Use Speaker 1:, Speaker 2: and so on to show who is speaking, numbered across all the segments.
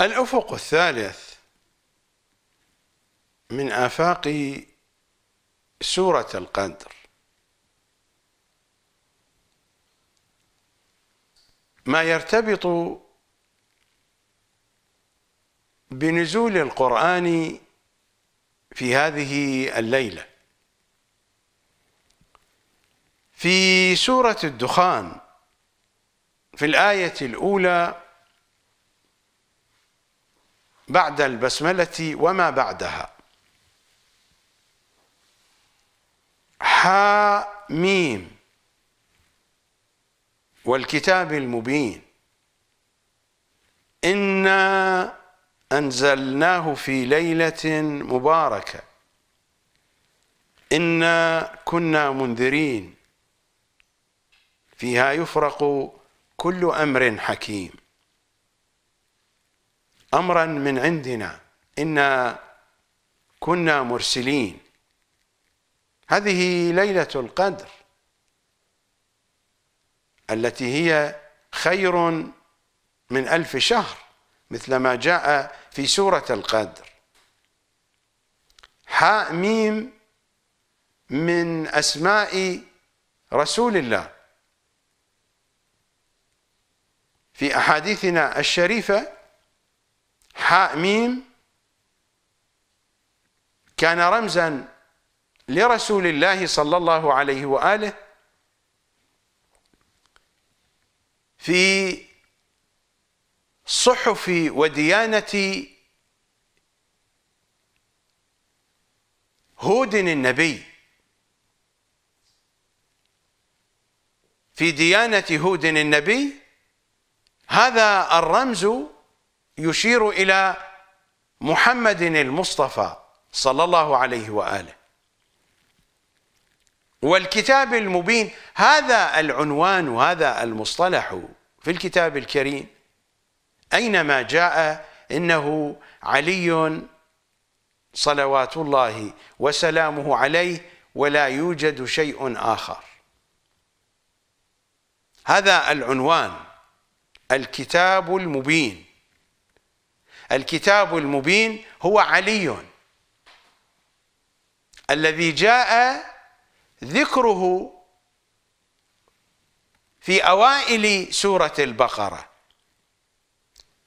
Speaker 1: الأفق الثالث من آفاق سورة القدر ما يرتبط بنزول القرآن في هذه الليلة في سورة الدخان في الآية الأولى بعد البسملة وما بعدها حاء ميم والكتاب المبين إنا أنزلناه في ليلة مباركة إنا كنا منذرين فيها يفرق كل أمر حكيم أمرا من عندنا إنا كنا مرسلين هذه ليلة القدر التي هي خير من ألف شهر مثل ما جاء في سورة القدر حاء ميم من أسماء رسول الله في أحاديثنا الشريفة حاء ميم كان رمزا لرسول الله صلى الله عليه وآله في صحف وديانة هود النبي في ديانة هود النبي هذا الرمز يشير إلى محمد المصطفى صلى الله عليه وآله والكتاب المبين هذا العنوان وهذا المصطلح في الكتاب الكريم أينما جاء إنه علي صلوات الله وسلامه عليه ولا يوجد شيء آخر هذا العنوان الكتاب المبين الكتاب المبين هو علي الذي جاء ذكره في اوائل سوره البقره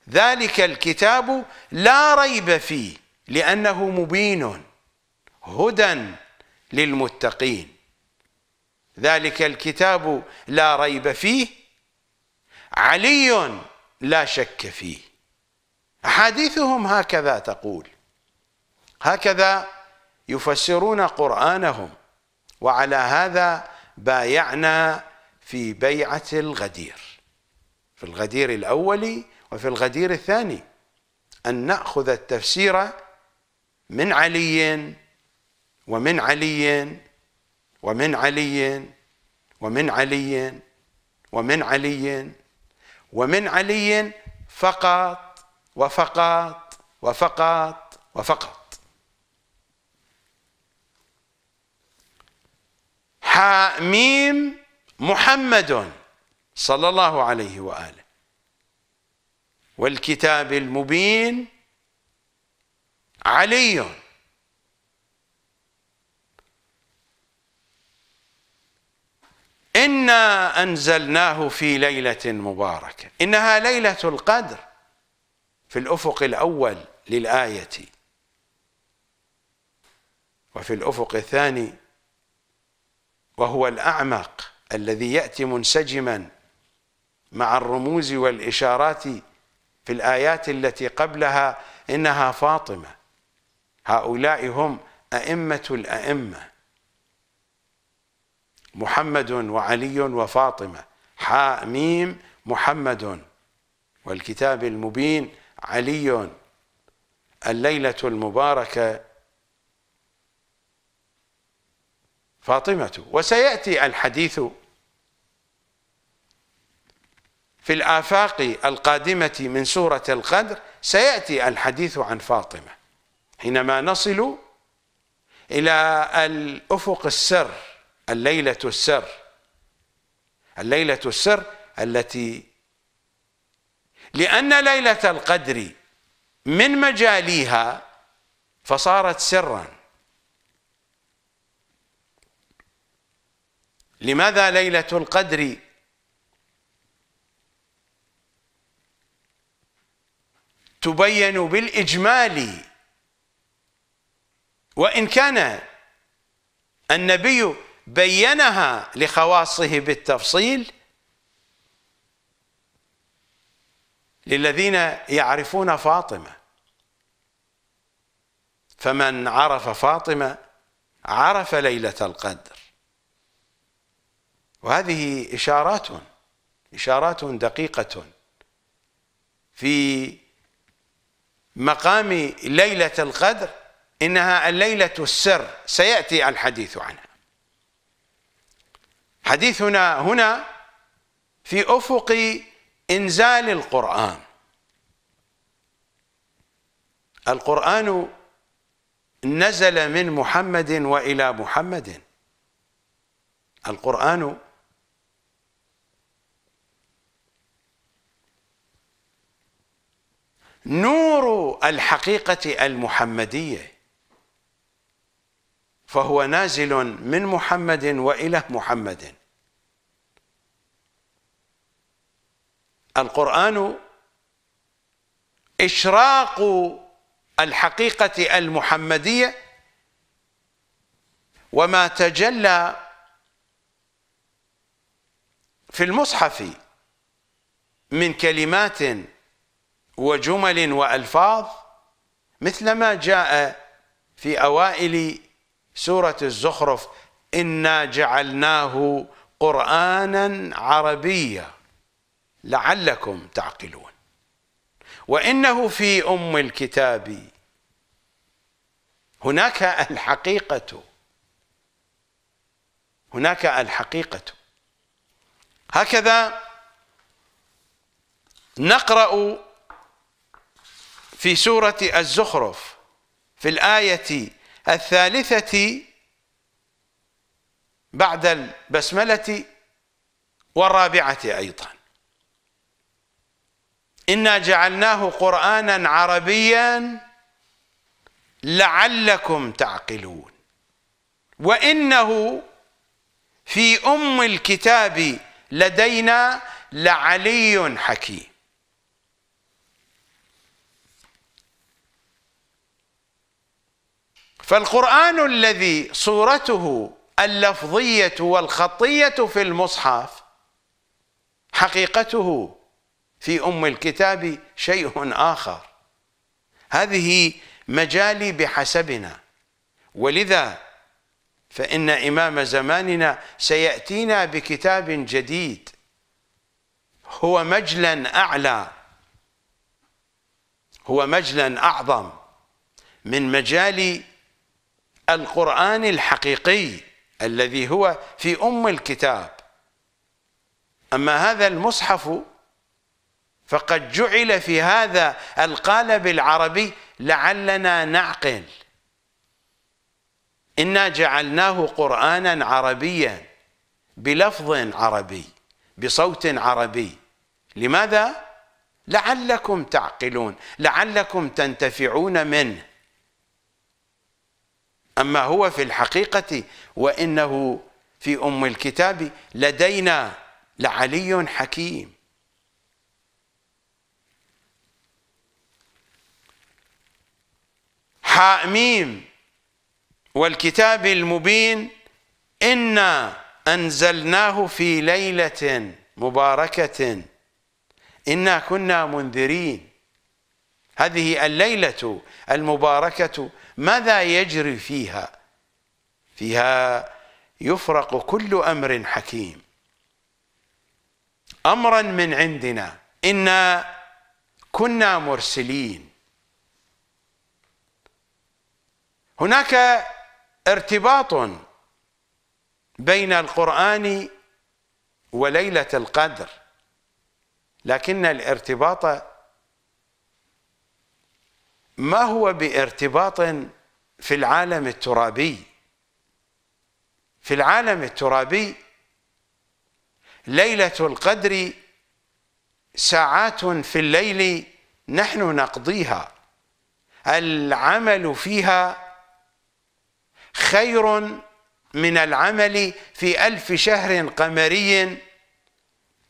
Speaker 1: ذلك الكتاب لا ريب فيه لانه مبين هدى للمتقين ذلك الكتاب لا ريب فيه علي لا شك فيه أحاديثهم هكذا تقول هكذا يفسرون قرآنهم وعلى هذا بايعنا في بيعة الغدير في الغدير الأول وفي الغدير الثاني أن نأخذ التفسير من علي ومن علي ومن علي ومن علي ومن علي ومن علي فقط وفقط وفقط وفقط حاميم محمد صلى الله عليه وآله والكتاب المبين علي إنا أنزلناه في ليلة مباركة إنها ليلة القدر في الأفق الأول للآية وفي الأفق الثاني وهو الأعمق الذي يأتي منسجما مع الرموز والإشارات في الآيات التي قبلها إنها فاطمة هؤلاء هم أئمة الأئمة محمد وعلي وفاطمة حاء ميم محمد والكتاب المبين علي الليلة المباركة فاطمة وسيأتي الحديث في الآفاق القادمة من سورة القدر سيأتي الحديث عن فاطمة حينما نصل إلى الأفق السر الليلة السر الليلة السر التي لأن ليلة القدر من مجاليها فصارت سرا لماذا ليلة القدر تبين بالإجمال وإن كان النبي بينها لخواصه بالتفصيل للذين يعرفون فاطمه فمن عرف فاطمه عرف ليله القدر وهذه اشارات اشارات دقيقه في مقام ليله القدر انها الليله السر سياتي الحديث عنها حديثنا هنا في افق انزال القران القران نزل من محمد والى محمد القران نور الحقيقه المحمديه فهو نازل من محمد والى محمد القرآن إشراق الحقيقة المحمدية وما تجلى في المصحف من كلمات وجمل وألفاظ مثل ما جاء في أوائل سورة الزخرف إنا جعلناه قرآنا عربيا لعلكم تعقلون وانه في ام الكتاب هناك الحقيقه هناك الحقيقه هكذا نقرا في سوره الزخرف في الايه الثالثه بعد البسمله والرابعه ايضا إنا جعلناه قرآنا عربيا لعلكم تعقلون وإنه في أم الكتاب لدينا لعلي حكيم فالقرآن الذي صورته اللفظية والخطية في المصحف حقيقته في أم الكتاب شيء آخر هذه مجالي بحسبنا ولذا فإن إمام زماننا سيأتينا بكتاب جديد هو مجلا أعلى هو مجلا أعظم من مجال القرآن الحقيقي الذي هو في أم الكتاب أما هذا المصحف فقد جعل في هذا القالب العربي لعلنا نعقل إنا جعلناه قرآنا عربيا بلفظ عربي بصوت عربي لماذا؟ لعلكم تعقلون لعلكم تنتفعون منه أما هو في الحقيقة وإنه في أم الكتاب لدينا لعلي حكيم حاميم والكتاب المبين إنا أنزلناه في ليلة مباركة إنا كنا منذرين هذه الليلة المباركة ماذا يجري فيها فيها يفرق كل أمر حكيم أمرا من عندنا إنا كنا مرسلين هناك ارتباط بين القرآن وليلة القدر لكن الارتباط ما هو بارتباط في العالم الترابي في العالم الترابي ليلة القدر ساعات في الليل نحن نقضيها العمل فيها خير من العمل في ألف شهر قمري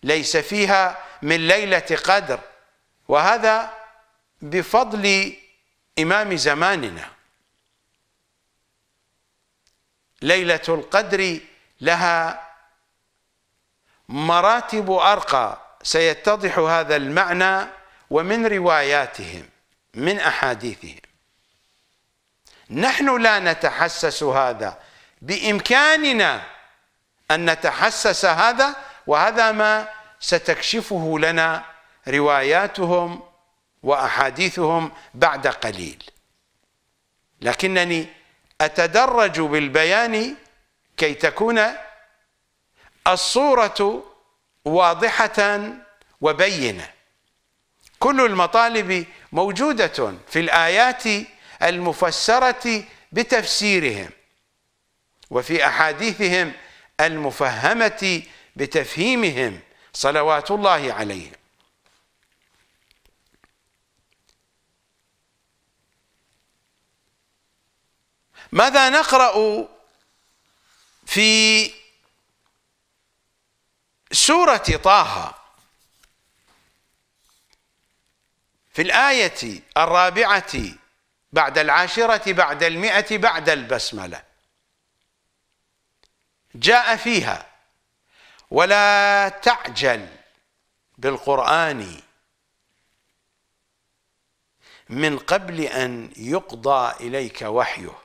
Speaker 1: ليس فيها من ليلة قدر وهذا بفضل إمام زماننا ليلة القدر لها مراتب أرقى سيتضح هذا المعنى ومن رواياتهم من أحاديثهم نحن لا نتحسس هذا بإمكاننا أن نتحسس هذا وهذا ما ستكشفه لنا رواياتهم وأحاديثهم بعد قليل لكنني أتدرج بالبيان كي تكون الصورة واضحة وبينة كل المطالب موجودة في الآيات المفسرة بتفسيرهم وفي أحاديثهم المفهمة بتفهيمهم صلوات الله عليهم ماذا نقرأ في سورة طه في الآية الرابعة بعد العاشرة بعد المئة بعد البسملة جاء فيها ولا تعجل بالقرآن من قبل أن يقضى إليك وحيه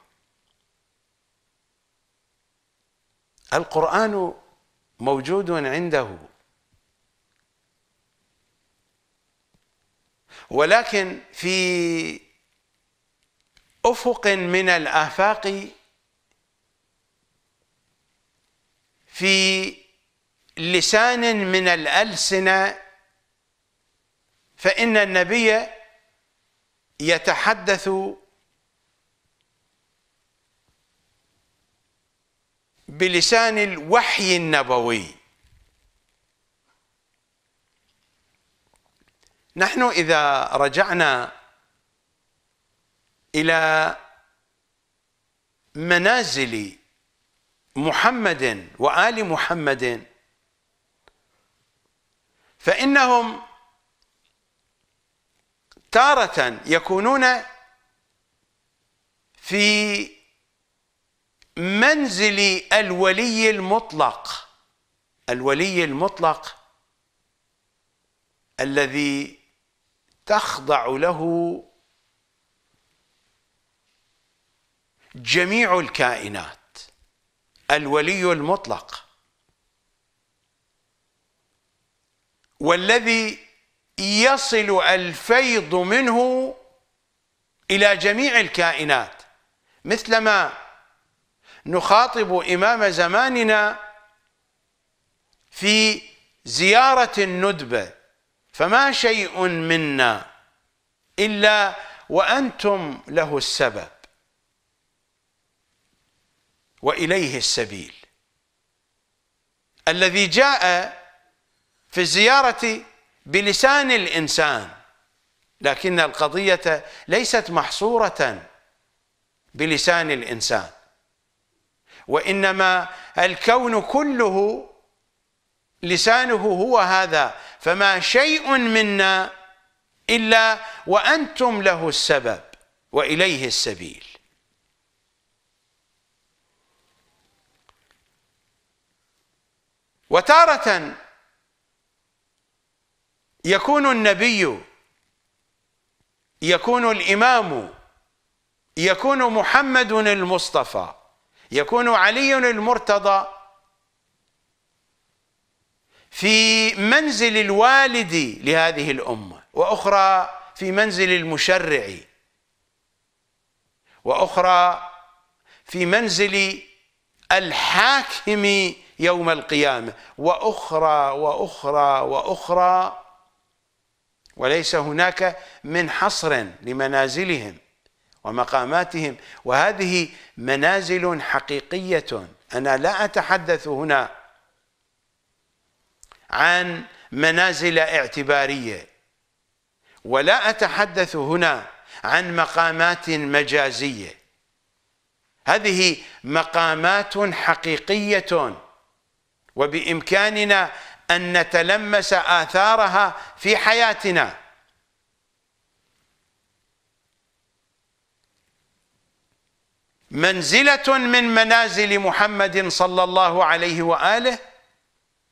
Speaker 1: القرآن موجود عنده ولكن في افق من الافاق في لسان من الالسنه فان النبي يتحدث بلسان الوحي النبوي نحن اذا رجعنا إلى منازل محمد وآل محمد فإنهم تارة يكونون في منزل الولي المطلق الولي المطلق الذي تخضع له جميع الكائنات الولي المطلق والذي يصل الفيض منه إلى جميع الكائنات مثلما نخاطب إمام زماننا في زيارة الندبة فما شيء منا إلا وأنتم له السبب وإليه السبيل الذي جاء في الزيارة بلسان الإنسان لكن القضية ليست محصورة بلسان الإنسان وإنما الكون كله لسانه هو هذا فما شيء منا إلا وأنتم له السبب وإليه السبيل وتارة يكون النبي يكون الإمام يكون محمد المصطفى يكون علي المرتضى في منزل الوالد لهذه الأمة وأخرى في منزل المشرع وأخرى في منزل الحاكم يوم القيامة وأخرى وأخرى وأخرى وليس هناك من حصر لمنازلهم ومقاماتهم وهذه منازل حقيقية أنا لا أتحدث هنا عن منازل اعتبارية ولا أتحدث هنا عن مقامات مجازية هذه مقامات حقيقية وبإمكاننا أن نتلمس آثارها في حياتنا منزلة من منازل محمد صلى الله عليه وآله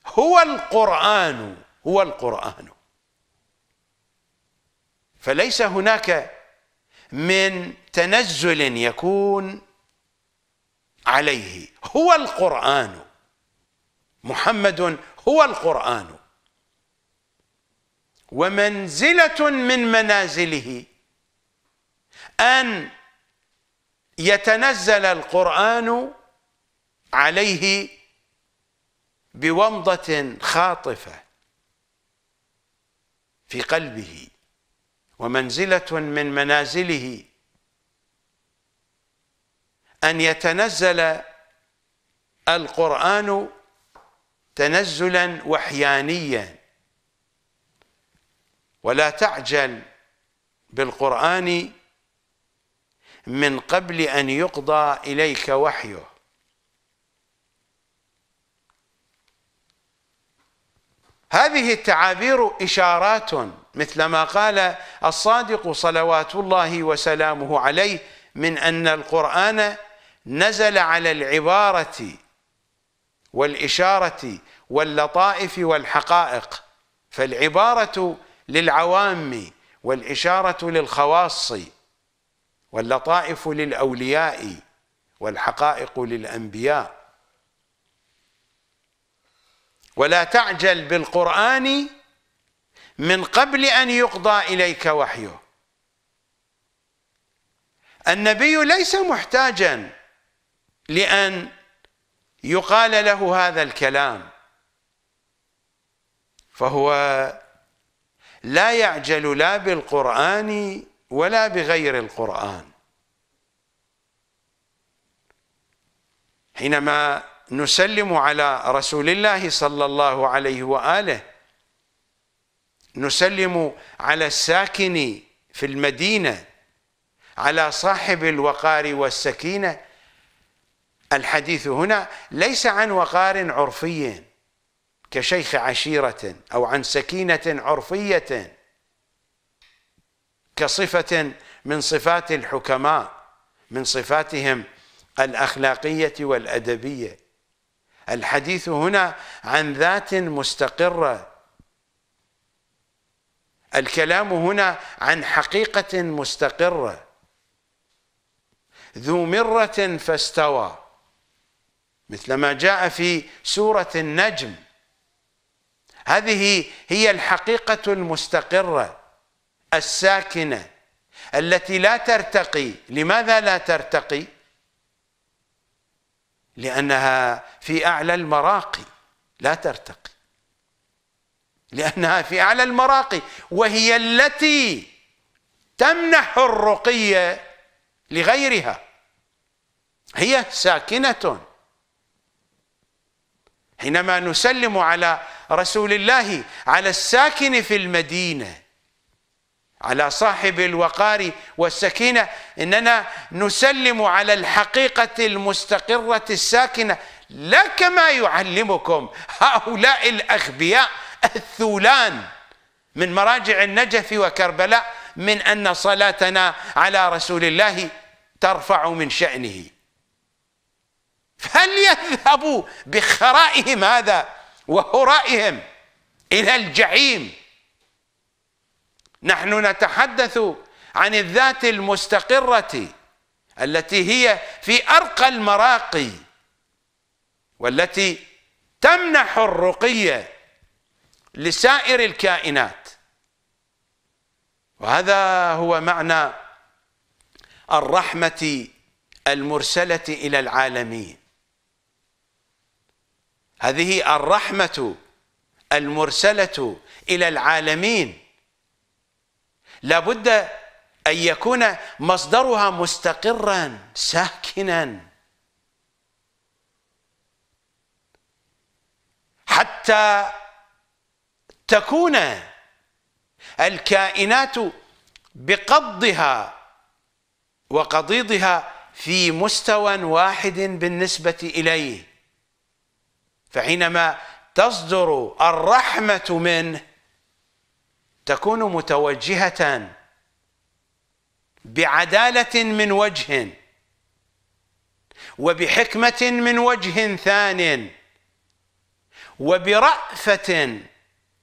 Speaker 1: هو القرآن هو القرآن فليس هناك من تنزل يكون عليه هو القرآن محمد هو القرآن ومنزلة من منازله أن يتنزل القرآن عليه بومضة خاطفة في قلبه ومنزلة من منازله أن يتنزل القرآن تنزلا وحيانيا ولا تعجل بالقرآن من قبل أن يقضى إليك وحيه هذه التعابير إشارات مثل ما قال الصادق صلوات الله وسلامه عليه من أن القرآن نزل على العبارة والإشارة واللطائف والحقائق فالعبارة للعوام والإشارة للخواص واللطائف للأولياء والحقائق للأنبياء ولا تعجل بالقرآن من قبل أن يقضى إليك وحيه النبي ليس محتاجا لأن يقال له هذا الكلام فهو لا يعجل لا بالقرآن ولا بغير القرآن حينما نسلم على رسول الله صلى الله عليه وآله نسلم على الساكن في المدينة على صاحب الوقار والسكينة الحديث هنا ليس عن وقار عرفي كشيخ عشيرة أو عن سكينة عرفية كصفة من صفات الحكماء من صفاتهم الأخلاقية والأدبية الحديث هنا عن ذات مستقرة الكلام هنا عن حقيقة مستقرة ذو مرة فاستوى مثل ما جاء في سورة النجم هذه هي الحقيقة المستقرة الساكنة التي لا ترتقي لماذا لا ترتقي؟ لأنها في أعلى المراقي لا ترتقي لأنها في أعلى المراقي وهي التي تمنح الرقية لغيرها هي ساكنة حينما نسلم على رسول الله على الساكن في المدينه على صاحب الوقار والسكينه اننا نسلم على الحقيقه المستقره الساكنه لا كما يعلمكم هؤلاء الاغبياء الثولان من مراجع النجف وكربلاء من ان صلاتنا على رسول الله ترفع من شانه فليذهبوا بخرائهم هذا وهرائهم الى الجحيم نحن نتحدث عن الذات المستقره التي هي في ارقى المراقي والتي تمنح الرقي لسائر الكائنات وهذا هو معنى الرحمه المرسله الى العالمين هذه الرحمة المرسلة إلى العالمين لابد أن يكون مصدرها مستقرا ساكنا حتى تكون الكائنات بقضها وقضيضها في مستوى واحد بالنسبة إليه فحينما تصدر الرحمة منه تكون متوجهة بعدالة من وجه وبحكمة من وجه ثان وبرأفة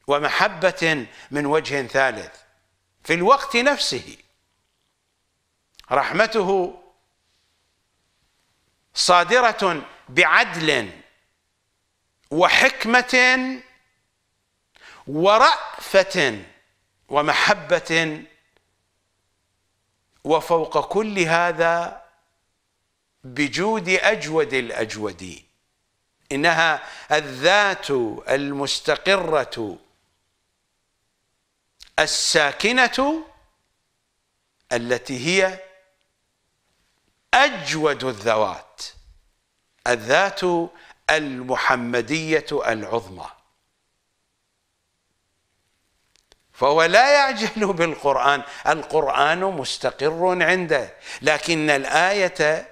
Speaker 1: ومحبة من وجه ثالث في الوقت نفسه رحمته صادرة بعدل وحكمة ورأفة ومحبة وفوق كل هذا بجود أجود الأجود إنها الذات المستقرة الساكنة التي هي أجود الذوات الذات المحمدية العظمى فهو لا يعجل بالقرآن القرآن مستقر عنده لكن الآية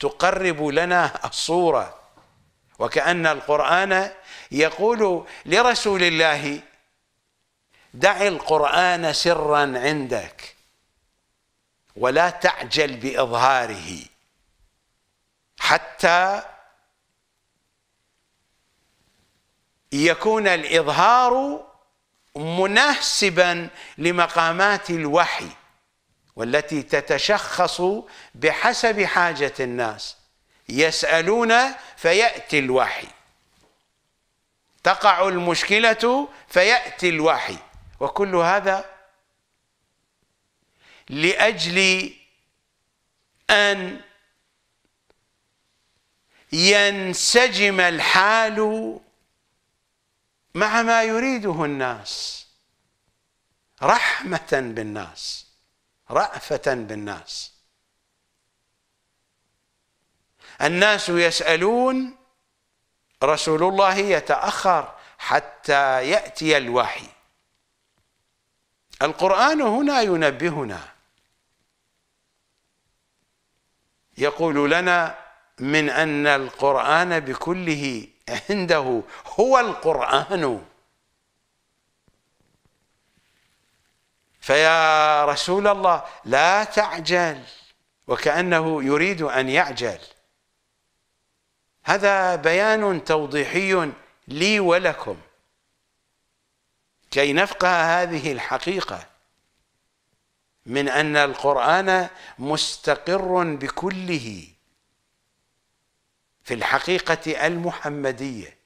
Speaker 1: تقرب لنا الصورة وكأن القرآن يقول لرسول الله دع القرآن سرا عندك ولا تعجل بإظهاره حتى يكون الإظهار مناسبا لمقامات الوحي والتي تتشخص بحسب حاجة الناس يسألون فيأتي الوحي تقع المشكلة فيأتي الوحي وكل هذا لأجل أن ينسجم الحال مع ما يريده الناس رحمة بالناس رأفة بالناس الناس يسألون رسول الله يتأخر حتى يأتي الوحي القرآن هنا ينبهنا يقول لنا من أن القرآن بكله عنده هو القرآن فيا رسول الله لا تعجل وكأنه يريد أن يعجل هذا بيان توضيحي لي ولكم كي نفقه هذه الحقيقة من أن القرآن مستقر بكله في الحقيقة المحمدية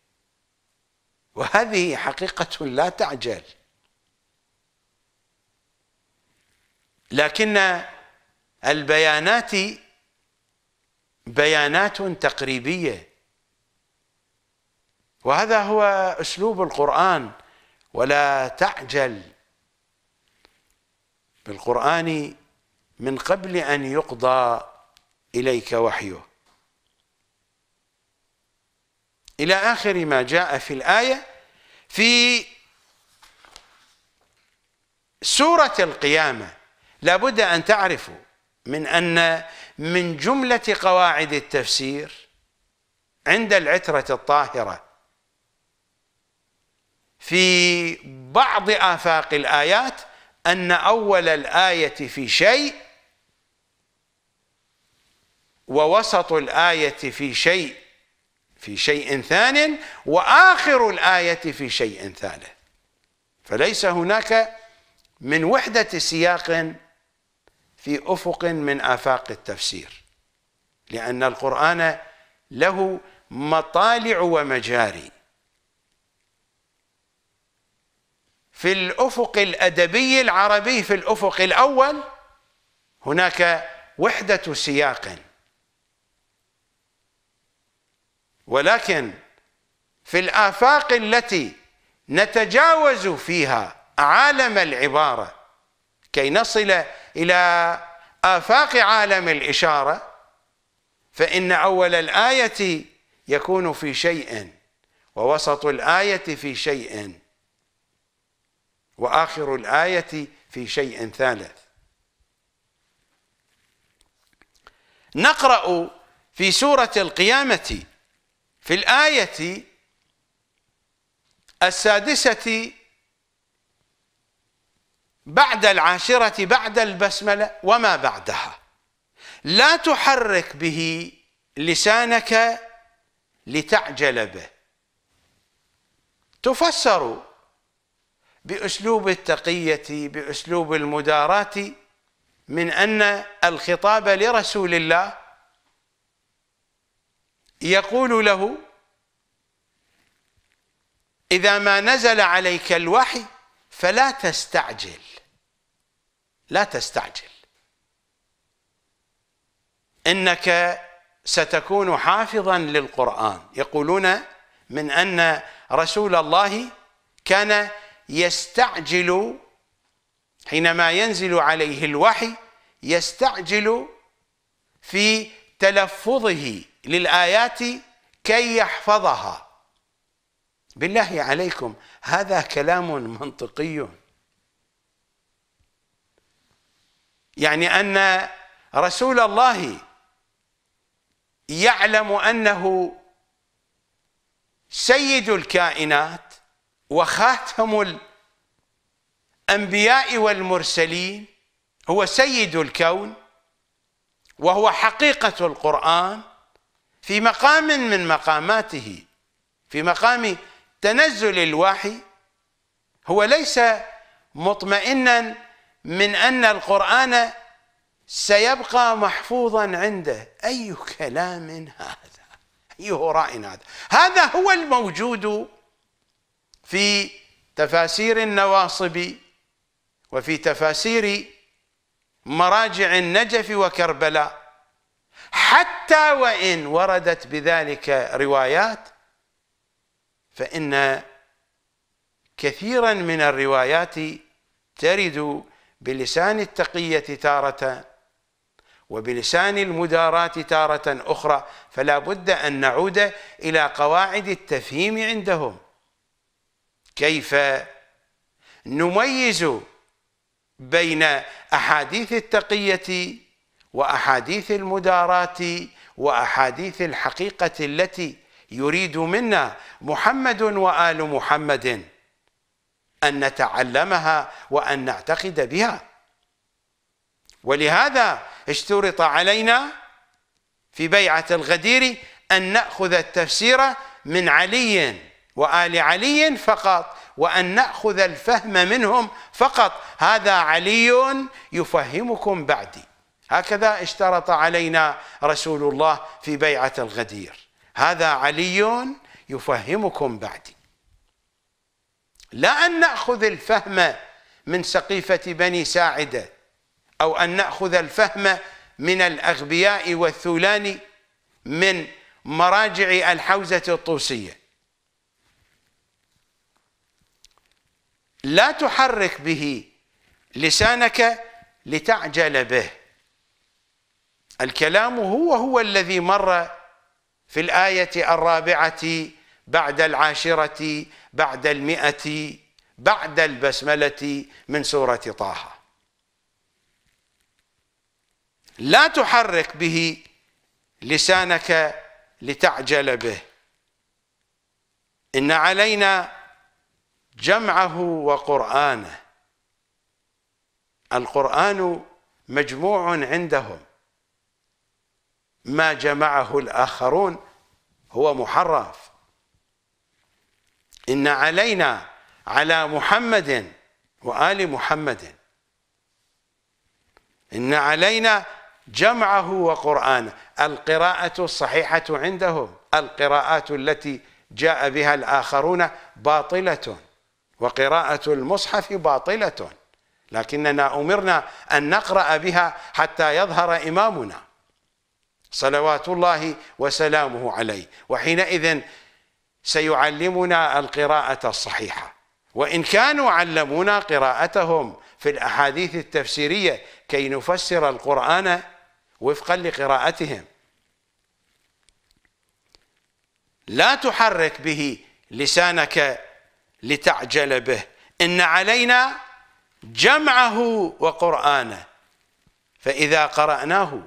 Speaker 1: وهذه حقيقة لا تعجل لكن البيانات بيانات تقريبية وهذا هو أسلوب القرآن ولا تعجل بالقرآن من قبل أن يقضى إليك وحيه إلى آخر ما جاء في الآية في سورة القيامة لابد أن تعرفوا من أن من جملة قواعد التفسير عند العترة الطاهرة في بعض آفاق الآيات أن أول الآية في شيء ووسط الآية في شيء في شيء ثان واخر الايه في شيء ثالث فليس هناك من وحده سياق في افق من افاق التفسير لان القران له مطالع ومجاري في الافق الادبي العربي في الافق الاول هناك وحده سياق ولكن في الآفاق التي نتجاوز فيها عالم العبارة كي نصل إلى آفاق عالم الإشارة فإن أول الآية يكون في شيء ووسط الآية في شيء وآخر الآية في شيء ثالث نقرأ في سورة القيامة في الآية السادسة بعد العاشرة بعد البسملة وما بعدها لا تحرك به لسانك لتعجل به تفسر بأسلوب التقية بأسلوب المداراة من أن الخطاب لرسول الله يقول له إذا ما نزل عليك الوحي فلا تستعجل لا تستعجل إنك ستكون حافظا للقرآن يقولون من أن رسول الله كان يستعجل حينما ينزل عليه الوحي يستعجل في تلفظه للآيات كي يحفظها بالله عليكم هذا كلام منطقي يعني أن رسول الله يعلم أنه سيد الكائنات وخاتم الأنبياء والمرسلين هو سيد الكون وهو حقيقة القرآن في مقام من مقاماته في مقام تنزل الوحي هو ليس مطمئنا من ان القران سيبقى محفوظا عنده اي كلام هذا اي هراء هذا هذا هو الموجود في تفاسير النواصب وفي تفاسير مراجع النجف وكربلاء حتى وإن وردت بذلك روايات فإن كثيرا من الروايات ترد بلسان التقية تارة وبلسان المداراة تارة أخرى فلا بد أن نعود إلى قواعد التفهيم عندهم كيف نميز بين أحاديث التقية واحاديث المدارات واحاديث الحقيقه التي يريد منا محمد وال محمد ان نتعلمها وان نعتقد بها ولهذا اشترط علينا في بيعه الغدير ان ناخذ التفسير من علي وال علي فقط وان ناخذ الفهم منهم فقط هذا علي يفهمكم بعدي هكذا اشترط علينا رسول الله في بيعة الغدير هذا علي يفهمكم بعدي لا أن نأخذ الفهم من سقيفة بني ساعدة أو أن نأخذ الفهم من الأغبياء والثولان من مراجع الحوزة الطوسية لا تحرك به لسانك لتعجل به الكلام هو هو الذي مر في الآية الرابعة بعد العاشرة بعد المئة بعد البسملة من سورة طه لا تحرك به لسانك لتعجل به إن علينا جمعه وقرآنه القرآن مجموع عندهم ما جمعه الآخرون هو محرف إن علينا على محمد وآل محمد إن علينا جمعه وقرآنه القراءة الصحيحة عندهم القراءات التي جاء بها الآخرون باطلة وقراءة المصحف باطلة لكننا أمرنا أن نقرأ بها حتى يظهر إمامنا صلوات الله وسلامه عليه وحينئذ سيعلمنا القراءة الصحيحة وإن كانوا علمونا قراءتهم في الأحاديث التفسيرية كي نفسر القرآن وفقا لقراءتهم لا تحرك به لسانك لتعجل به إن علينا جمعه وقرآنه فإذا قرأناه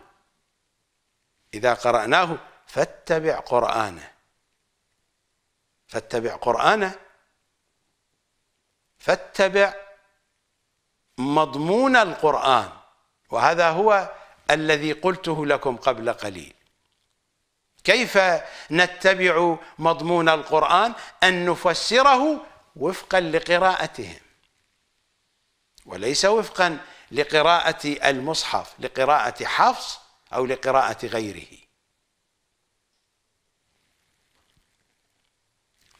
Speaker 1: إذا قرأناه فاتبع قرآنه فاتبع قرآنه فاتبع مضمون القرآن وهذا هو الذي قلته لكم قبل قليل كيف نتبع مضمون القرآن أن نفسره وفقا لقراءتهم وليس وفقا لقراءة المصحف لقراءة حفص أو لقراءة غيره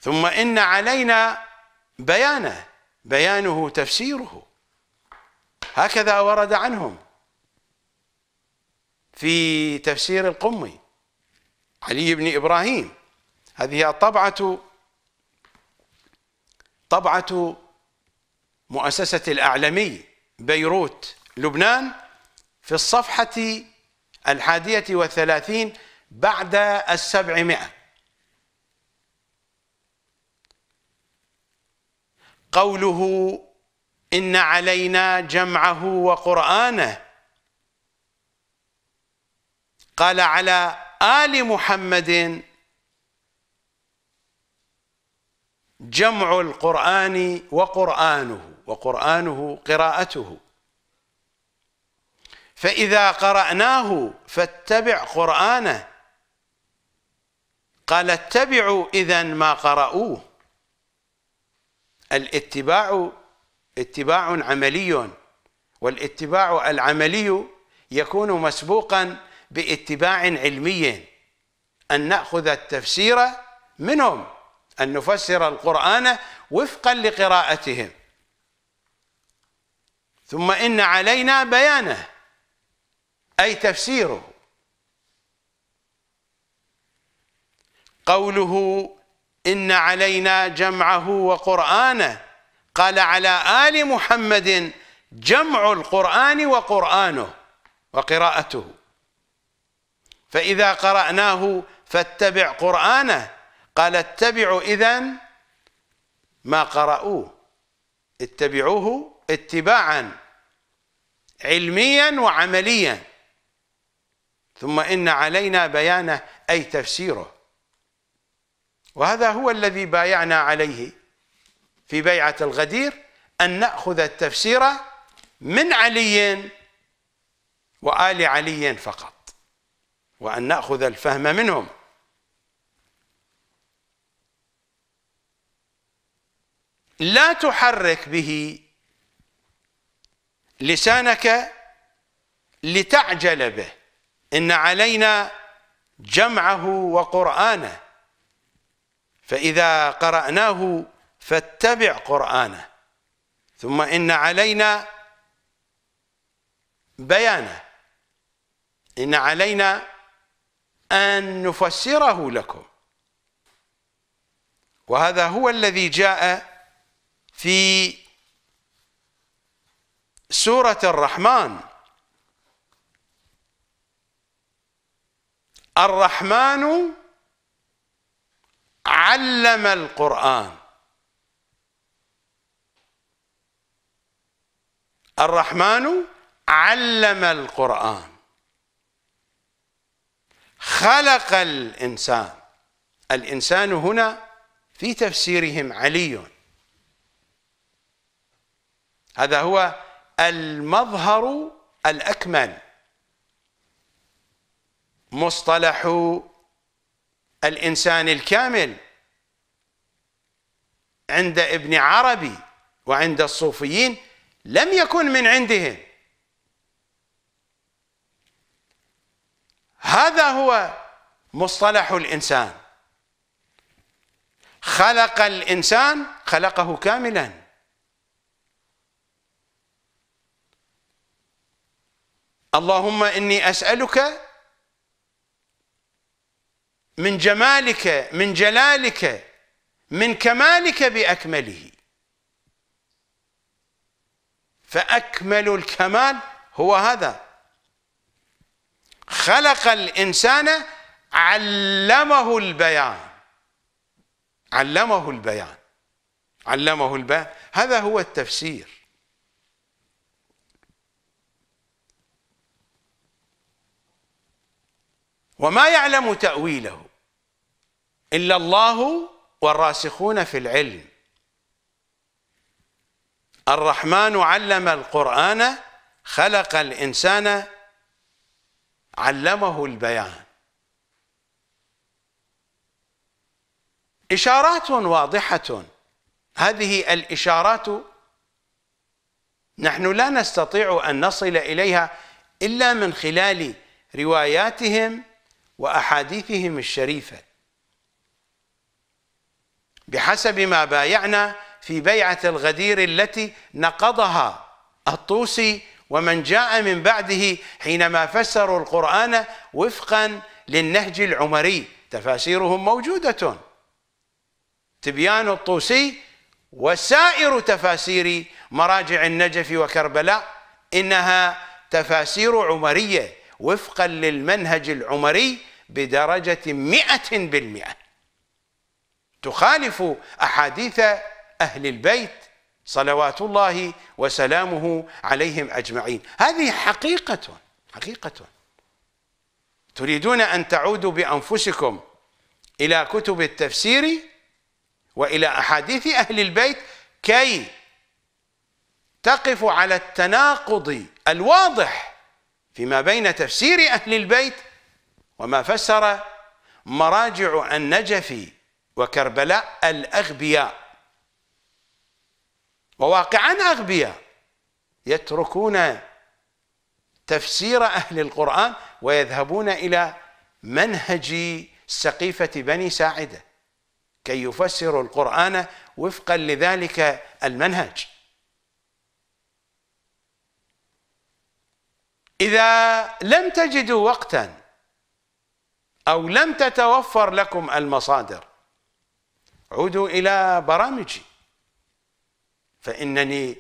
Speaker 1: ثم إن علينا بيانه بيانه تفسيره هكذا ورد عنهم في تفسير القمي علي بن إبراهيم هذه طبعة طبعة مؤسسة الأعلمي بيروت لبنان في الصفحة الحادية والثلاثين بعد السبعمائة قوله إن علينا جمعه وقرآنه قال على آل محمد جمع القرآن وقرآنه وقرآنه قراءته فإذا قرأناه فاتبع قرآنه قال اتبعوا إذا ما قرأوه الاتباع اتباع عملي والاتباع العملي يكون مسبوقا باتباع علمي أن نأخذ التفسير منهم أن نفسر القرآن وفقا لقراءتهم ثم إن علينا بيانه أي تفسيره قوله إن علينا جمعه وقرآنه قال على آل محمد جمع القرآن وقرآنه وقراءته فإذا قرأناه فاتبع قرآنه قال اتبعوا إذن ما قرأوه اتبعوه اتباعا علميا وعمليا ثم إن علينا بيانه أي تفسيره وهذا هو الذي بايعنا عليه في بيعة الغدير أن نأخذ التفسير من علي وآل علي فقط وأن نأخذ الفهم منهم لا تحرك به لسانك لتعجل به إن علينا جمعه وقرآنه فإذا قرأناه فاتبع قرآنه ثم إن علينا بيانه إن علينا أن نفسره لكم وهذا هو الذي جاء في سورة الرحمن الرحمن علم القرآن الرحمن علم القرآن خلق الإنسان الإنسان هنا في تفسيرهم علي هذا هو المظهر الأكمل مصطلح الإنسان الكامل عند ابن عربي وعند الصوفيين لم يكن من عندهم هذا هو مصطلح الإنسان خلق الإنسان خلقه كاملا اللهم إني أسألك من جمالك من جلالك من كمالك باكمله فاكمل الكمال هو هذا خلق الانسان علمه البيان علمه البيان علمه البيان هذا هو التفسير وما يعلم تأويله إلا الله والراسخون في العلم الرحمن علم القرآن خلق الإنسان علمه البيان إشارات واضحة هذه الإشارات نحن لا نستطيع أن نصل إليها إلا من خلال رواياتهم وأحاديثهم الشريفة بحسب ما بايعنا في بيعة الغدير التي نقضها الطوسي ومن جاء من بعده حينما فسروا القرآن وفقا للنهج العمري تفاسيرهم موجودة تبيان الطوسي وسائر تفاسير مراجع النجف وكربلاء إنها تفاسير عمرية وفقا للمنهج العمري بدرجة مئة بالمئة تخالف أحاديث أهل البيت صلوات الله وسلامه عليهم أجمعين هذه حقيقة حقيقة تريدون أن تعودوا بأنفسكم إلى كتب التفسير وإلى أحاديث أهل البيت كي تقف على التناقض الواضح فيما بين تفسير أهل البيت وما فسر مراجع النجف وكربلاء الأغبياء وواقعا أغبياء يتركون تفسير أهل القرآن ويذهبون إلى منهج سقيفة بني ساعدة كي يفسروا القرآن وفقا لذلك المنهج إذا لم تجدوا وقتا أو لم تتوفر لكم المصادر عودوا إلى برامجي فإنني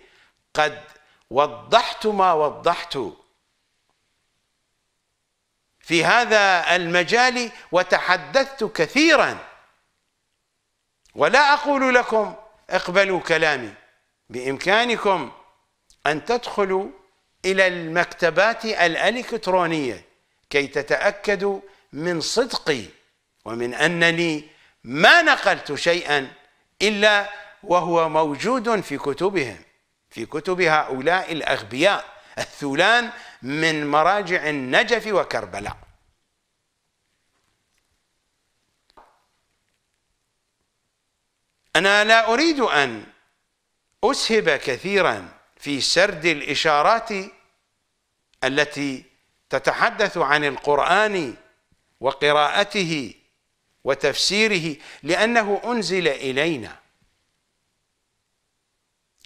Speaker 1: قد وضحت ما وضحت في هذا المجال وتحدثت كثيرا ولا أقول لكم اقبلوا كلامي بإمكانكم أن تدخلوا إلى المكتبات الإلكترونية كي تتأكدوا من صدقي ومن أنني ما نقلت شيئا إلا وهو موجود في كتبهم في كتب هؤلاء الأغبياء الثولان من مراجع النجف وكربلاء أنا لا أريد أن أسهب كثيراً في سرد الإشارات التي تتحدث عن القرآن وقراءته وتفسيره لأنه أنزل إلينا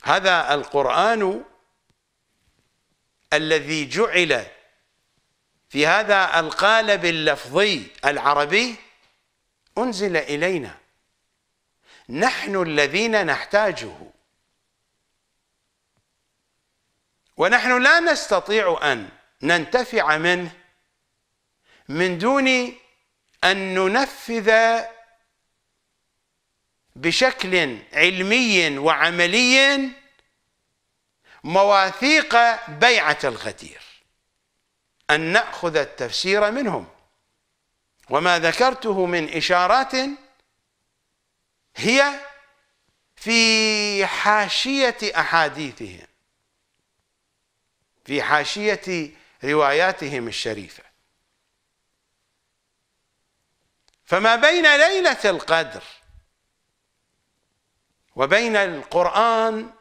Speaker 1: هذا القرآن الذي جعل في هذا القالب اللفظي العربي أنزل إلينا نحن الذين نحتاجه ونحن لا نستطيع أن ننتفع منه من دون أن ننفذ بشكل علمي وعملي مواثيق بيعة الغدير أن نأخذ التفسير منهم وما ذكرته من إشارات هي في حاشية أحاديثهم في حاشية رواياتهم الشريفة فما بين ليلة القدر وبين القرآن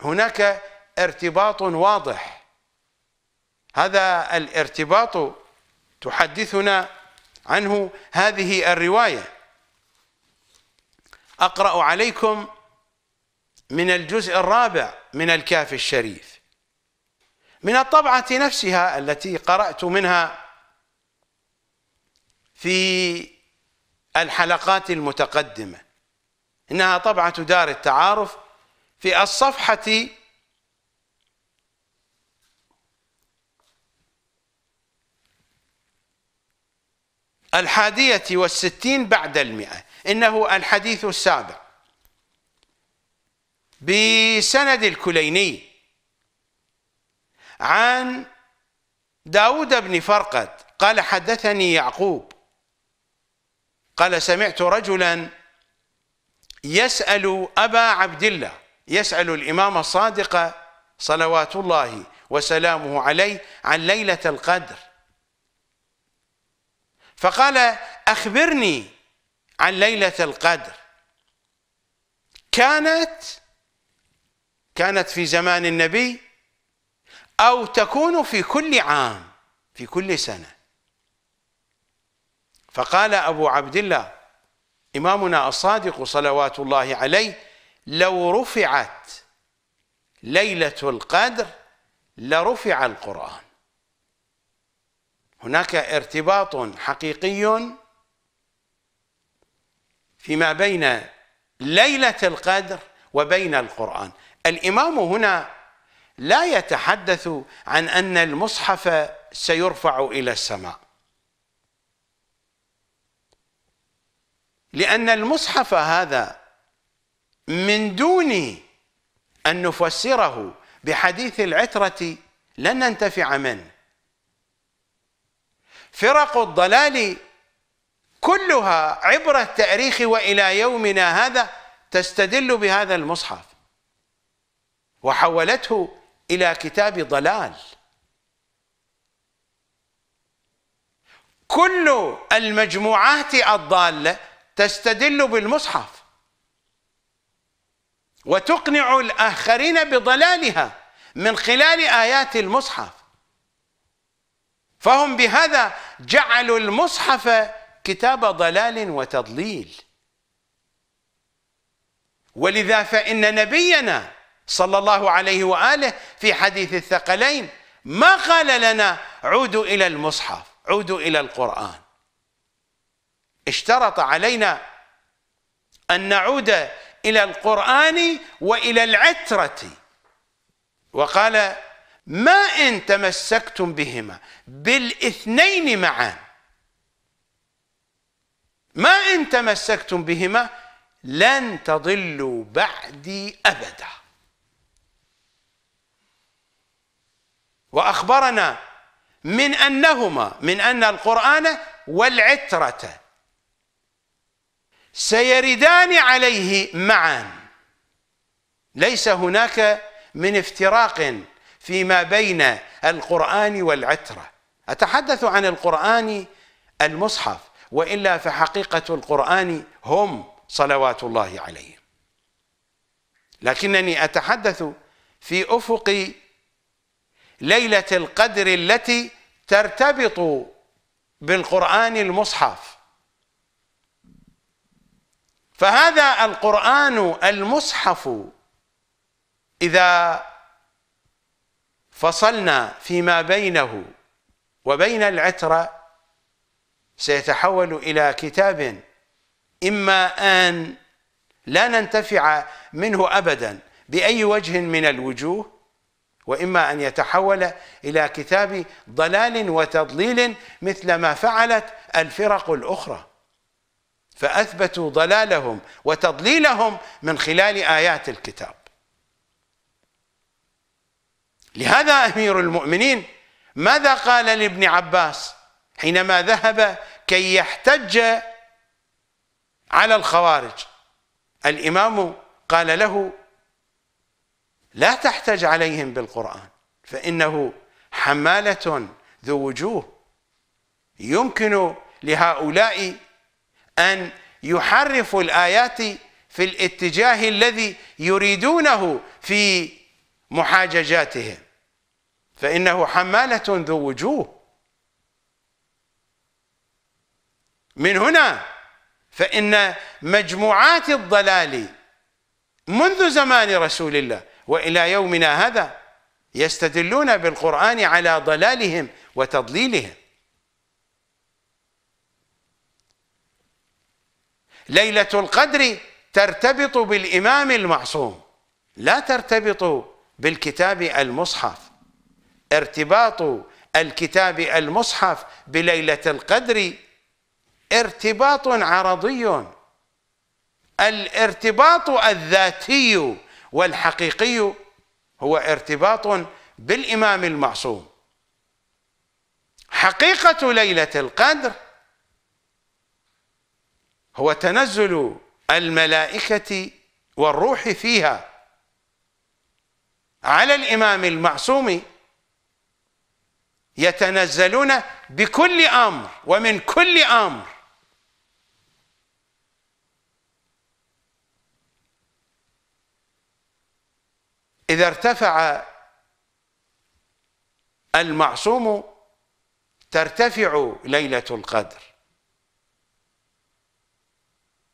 Speaker 1: هناك ارتباط واضح هذا الارتباط تحدثنا عنه هذه الرواية أقرأ عليكم من الجزء الرابع من الكاف الشريف من الطبعة نفسها التي قرأت منها في الحلقات المتقدمة إنها طبعة دار التعارف في الصفحة الحادية والستين بعد المئة إنه الحديث السابع بسند الكليني عن داود بن فرقد قال حدثني يعقوب قال سمعت رجلا يسأل أبا عبد الله يسأل الإمام الصادق صلوات الله وسلامه عليه عن ليلة القدر فقال أخبرني عن ليلة القدر كانت كانت في زمان النبي أو تكون في كل عام في كل سنة فقال أبو عبد الله إمامنا الصادق صلوات الله عليه لو رفعت ليلة القدر لرفع القرآن هناك ارتباط حقيقي فيما بين ليلة القدر وبين القرآن الإمام هنا لا يتحدث عن أن المصحف سيرفع إلى السماء لأن المصحف هذا من دون أن نفسره بحديث العترة لن ننتفع منه فرق الضلال كلها عبر التاريخ والى يومنا هذا تستدل بهذا المصحف وحولته إلى كتاب ضلال كل المجموعات الضالة تستدل بالمصحف وتقنع الآخرين بضلالها من خلال آيات المصحف فهم بهذا جعلوا المصحف كتاب ضلال وتضليل ولذا فإن نبينا صلى الله عليه وآله في حديث الثقلين ما قال لنا عودوا إلى المصحف عودوا إلى القرآن اشترط علينا أن نعود إلى القرآن وإلى العترة وقال ما إن تمسكتم بهما بالاثنين معا ما إن تمسكتم بهما لن تضلوا بعدي أبداً وأخبرنا من أنهما من أن القرآن والعترة سيردان عليه معا ليس هناك من افتراق فيما بين القرآن والعترة أتحدث عن القرآن المصحف وإلا فحقيقة القرآن هم صلوات الله عليهم لكنني أتحدث في أفق ليلة القدر التي ترتبط بالقرآن المصحف فهذا القرآن المصحف إذا فصلنا فيما بينه وبين العترة سيتحول إلى كتاب إما أن لا ننتفع منه أبدا بأي وجه من الوجوه واما ان يتحول الى كتاب ضلال وتضليل مثل ما فعلت الفرق الاخرى فاثبتوا ضلالهم وتضليلهم من خلال ايات الكتاب لهذا امير المؤمنين ماذا قال لابن عباس حينما ذهب كي يحتج على الخوارج الامام قال له لا تحتج عليهم بالقرآن فإنه حمالة ذو وجوه يمكن لهؤلاء أن يحرفوا الآيات في الاتجاه الذي يريدونه في محاججاتهم فإنه حمالة ذو وجوه من هنا فإن مجموعات الضلال منذ زمان رسول الله والى يومنا هذا يستدلون بالقران على ضلالهم وتضليلهم ليله القدر ترتبط بالامام المعصوم لا ترتبط بالكتاب المصحف ارتباط الكتاب المصحف بليله القدر ارتباط عرضي الارتباط الذاتي والحقيقي هو ارتباط بالإمام المعصوم حقيقة ليلة القدر هو تنزل الملائكة والروح فيها على الإمام المعصوم يتنزلون بكل أمر ومن كل أمر إذا ارتفع المعصوم ترتفع ليلة القدر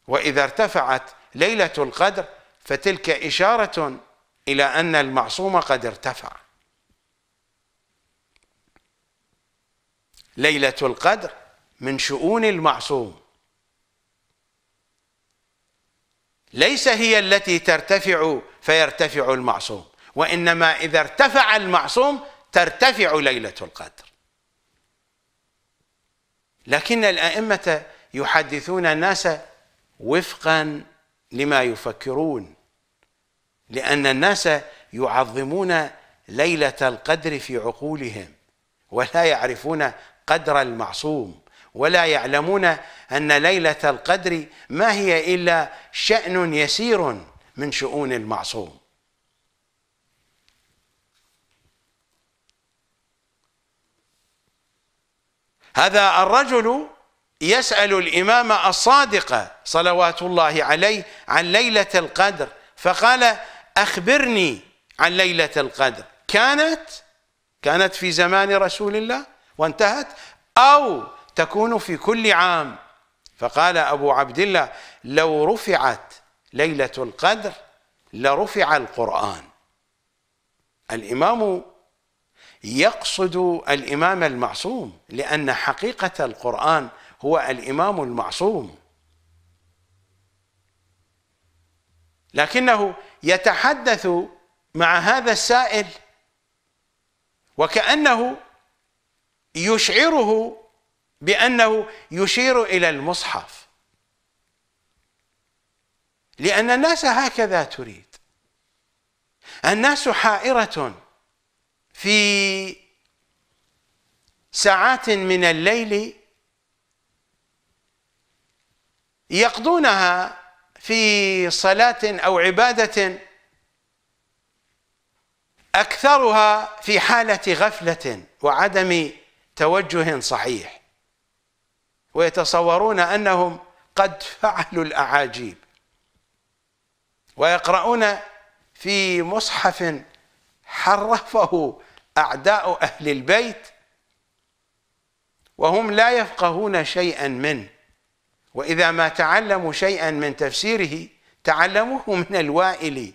Speaker 1: وإذا ارتفعت ليلة القدر فتلك إشارة إلى أن المعصوم قد ارتفع ليلة القدر من شؤون المعصوم ليس هي التي ترتفع فيرتفع المعصوم وإنما إذا ارتفع المعصوم ترتفع ليلة القدر لكن الأئمة يحدثون الناس وفقا لما يفكرون لأن الناس يعظمون ليلة القدر في عقولهم ولا يعرفون قدر المعصوم ولا يعلمون أن ليلة القدر ما هي إلا شأن يسير من شؤون المعصوم هذا الرجل يسأل الإمام الصادق صلوات الله عليه عن ليلة القدر فقال أخبرني عن ليلة القدر كانت كانت في زمان رسول الله وانتهت أو تكون في كل عام فقال أبو عبد الله لو رفعت ليلة القدر لرفع القرآن الإمام يقصد الامام المعصوم لان حقيقه القران هو الامام المعصوم لكنه يتحدث مع هذا السائل وكانه يشعره بانه يشير الى المصحف لان الناس هكذا تريد الناس حائره في ساعات من الليل يقضونها في صلاة أو عبادة أكثرها في حالة غفلة وعدم توجه صحيح ويتصورون أنهم قد فعلوا الأعاجيب ويقرؤون في مصحف حرفه أعداء أهل البيت وهم لا يفقهون شيئا منه وإذا ما تعلموا شيئا من تفسيره تعلموه من الوائل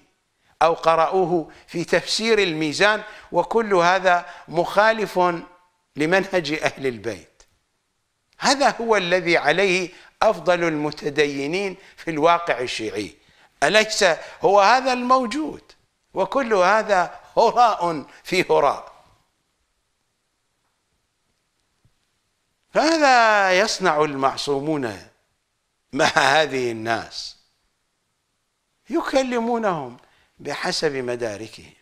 Speaker 1: أو قرأوه في تفسير الميزان وكل هذا مخالف لمنهج أهل البيت هذا هو الذي عليه أفضل المتدينين في الواقع الشيعي أليس هو هذا الموجود وكل هذا هراء في هراء ماذا يصنع المعصومون مع هذه الناس يكلمونهم بحسب مداركهم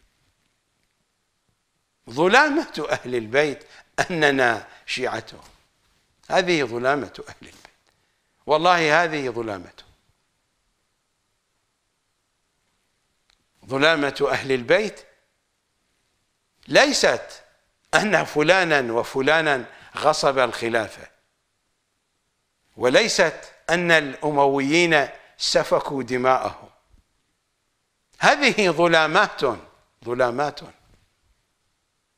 Speaker 1: ظلامة أهل البيت أننا شيعتهم هذه ظلامة أهل البيت والله هذه ظلامتهم ظلامة أهل البيت ليست أن فلانا وفلانا غصب الخلافة وليست أن الأمويين سفكوا دماءهم هذه ظلامات ظلامات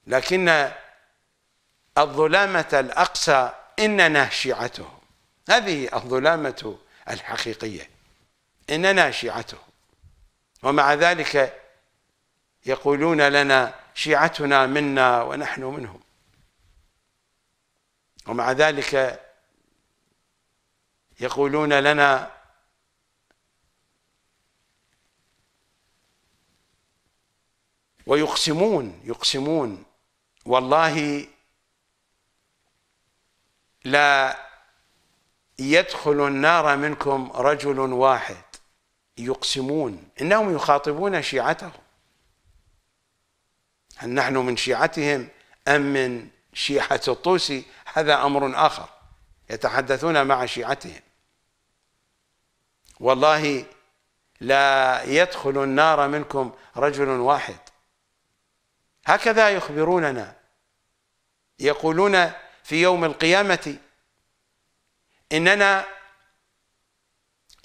Speaker 1: لكن الظلامة الأقصى إننا شيعته هذه الظلامة الحقيقية إننا شيعته ومع ذلك يقولون لنا شيعتنا منا ونحن منهم ومع ذلك يقولون لنا ويقسمون يقسمون والله لا يدخل النار منكم رجل واحد يقسمون انهم يخاطبون شيعتهم هل نحن من شيعتهم ام من شيعه الطوسي هذا أمر آخر يتحدثون مع شيعتهم والله لا يدخل النار منكم رجل واحد هكذا يخبروننا يقولون في يوم القيامة إننا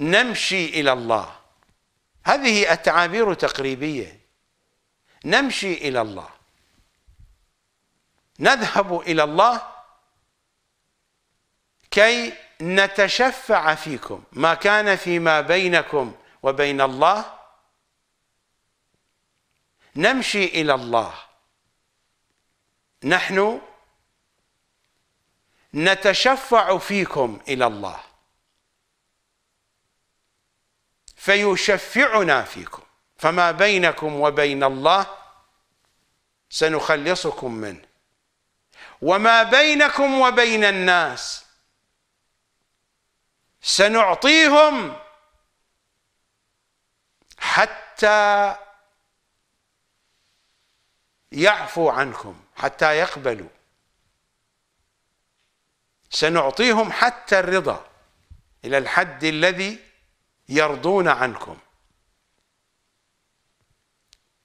Speaker 1: نمشي إلى الله هذه التعابير تقريبية نمشي إلى الله نذهب إلى الله كي نتشفع فيكم ما كان فيما بينكم وبين الله نمشي إلى الله نحن نتشفع فيكم إلى الله فيشفعنا فيكم فما بينكم وبين الله سنخلصكم منه وما بينكم وبين الناس سنعطيهم حتى يعفو عنكم حتى يقبلوا سنعطيهم حتى الرضا الى الحد الذي يرضون عنكم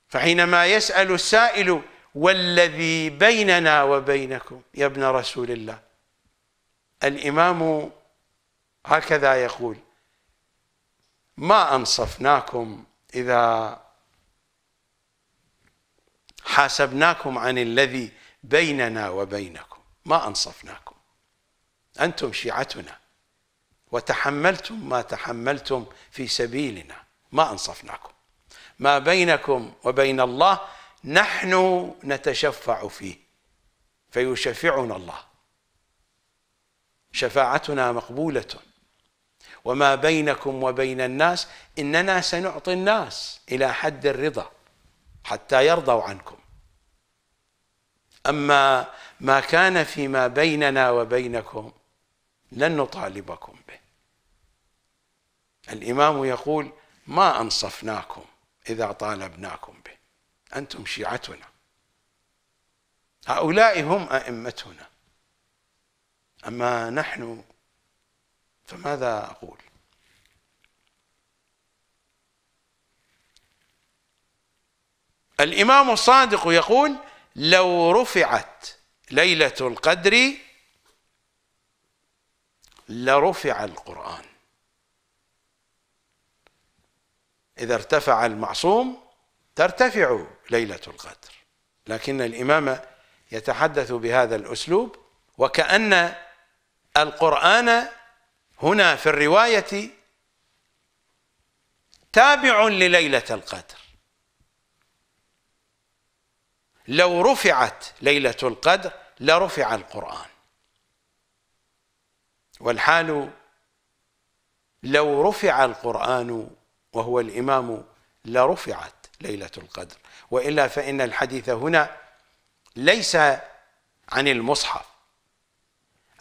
Speaker 1: فحينما يسال السائل والذي بيننا وبينكم يا ابن رسول الله الامام هكذا يقول ما أنصفناكم إذا حاسبناكم عن الذي بيننا وبينكم ما أنصفناكم أنتم شيعتنا وتحملتم ما تحملتم في سبيلنا ما أنصفناكم ما بينكم وبين الله نحن نتشفع فيه فيشفعنا الله شفاعتنا مقبولة وما بينكم وبين الناس إننا سنعطي الناس إلى حد الرضا حتى يرضوا عنكم أما ما كان فيما بيننا وبينكم لن نطالبكم به الإمام يقول ما أنصفناكم إذا طالبناكم به أنتم شيعتنا هؤلاء هم أئمتنا أما نحن فماذا أقول الإمام الصادق يقول لو رفعت ليلة القدر لرفع القرآن إذا ارتفع المعصوم ترتفع ليلة القدر لكن الإمام يتحدث بهذا الأسلوب وكأن القرآن هنا في الرواية تابع لليلة القدر لو رفعت ليلة القدر لرفع القرآن والحال لو رفع القرآن وهو الإمام لرفعت ليلة القدر وإلا فإن الحديث هنا ليس عن المصحف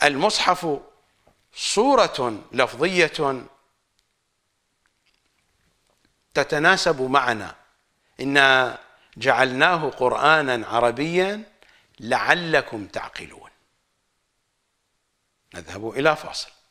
Speaker 1: المصحف صورة لفظية تتناسب معنا إنا جعلناه قرآنا عربيا لعلكم تعقلون نذهب إلى فاصل